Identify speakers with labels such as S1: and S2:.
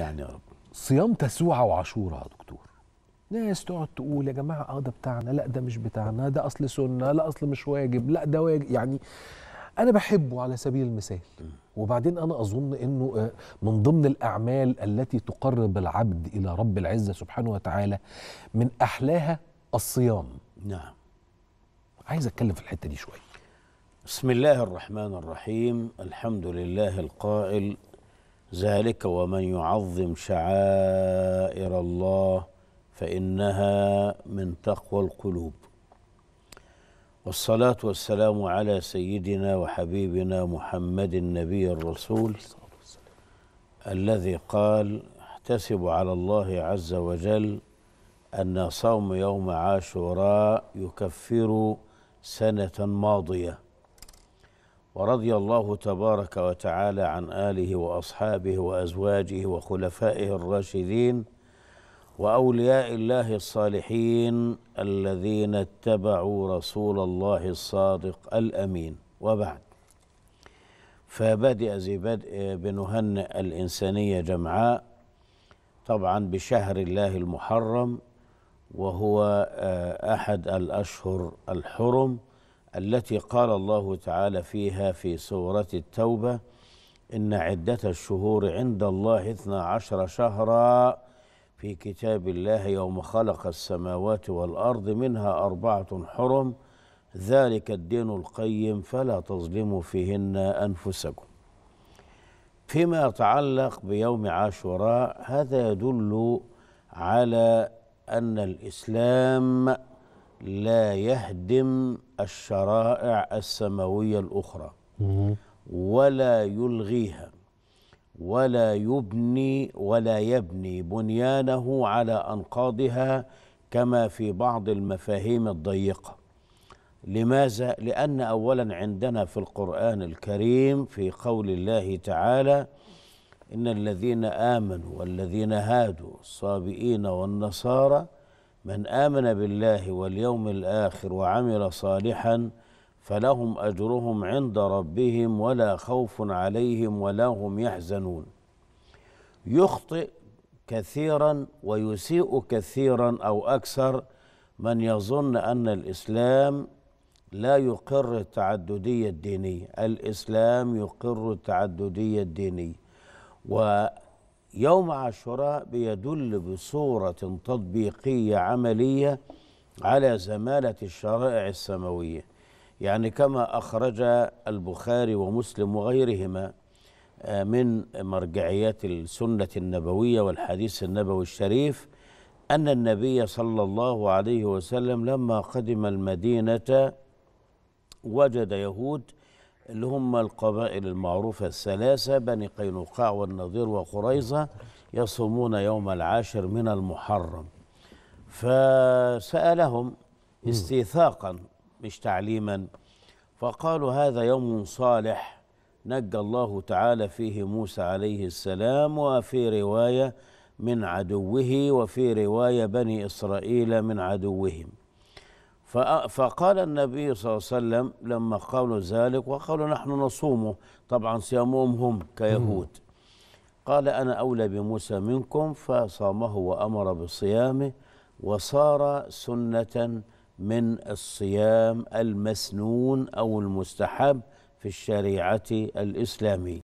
S1: يعني يا رب صيام تسوعة وعاشورة يا دكتور ناس تقعد تقول يا جماعه اه ده بتاعنا لا ده مش بتاعنا ده اصل سنه لا اصل مش واجب لا ده واجب يعني انا بحبه على سبيل المثال وبعدين انا اظن انه آه، من ضمن الاعمال التي تقرب العبد الى رب العزه سبحانه وتعالى من احلاها الصيام نعم عايز اتكلم في الحته دي شويه بسم الله الرحمن الرحيم الحمد لله القائل ذلك ومن يعظم شعائر الله فانها من تقوى القلوب والصلاه والسلام على سيدنا وحبيبنا محمد النبي الرسول الذي قال احتسب على الله عز وجل ان صوم يوم عاشوراء يكفر سنه ماضيه ورضي الله تبارك وتعالى عن آله وأصحابه وأزواجه وخلفائه الراشدين وأولياء الله الصالحين الذين اتبعوا رسول الله الصادق الأمين وبعد فبدأ زي بدء بنهنئ الإنسانية جمعاء طبعا بشهر الله المحرم وهو آه، أحد الأشهر الحرم التي قال الله تعالى فيها في سورة التوبة إن عدة الشهور عند الله اثنا عشر شهرا في كتاب الله يوم خلق السماوات والأرض منها أربعة حرم ذلك الدين القيم فلا تظلموا فيهن أنفسكم فيما يتعلق بيوم عاشوراء هذا يدل على أن الإسلام لا يهدم الشرائع السماوية الأخرى ولا يلغيها ولا يبني ولا يبني بنيانه على أنقاضها كما في بعض المفاهيم الضيقة لماذا؟ لأن أولا عندنا في القرآن الكريم في قول الله تعالى إن الذين آمنوا والذين هادوا الصابئين والنصارى من امن بالله واليوم الاخر وعمل صالحا فلهم اجرهم عند ربهم ولا خوف عليهم ولا هم يحزنون يخطئ كثيرا ويسيء كثيرا او اكثر من يظن ان الاسلام لا يقر التعدديه الدينيه الاسلام يقر التعدديه الدينيه و يوم عاشوراء بيدل بصورة تطبيقية عملية على زمالة الشرائع السماوية يعني كما أخرج البخاري ومسلم وغيرهما آه، من مرجعيات السنة النبوية والحديث النبوي الشريف أن النبي صلى الله عليه وسلم لما قدم المدينة وجد يهود اللي هم القبائل المعروفة الثلاثة بني قينقاع والنظير وقريظة يصومون يوم العاشر من المحرم فسألهم استيثاقا مش تعليما فقالوا هذا يوم صالح نجى الله تعالى فيه موسى عليه السلام وفي رواية من عدوه وفي رواية بني إسرائيل من عدوهم فقال النبي صلى الله عليه وسلم لما قالوا ذلك وقالوا نحن نصومه طبعا صيامهم هم كيهود قال أنا أولى بموسى منكم فصامه وأمر بصيامه وصار سنة من الصيام المسنون أو المستحب في الشريعة الإسلامية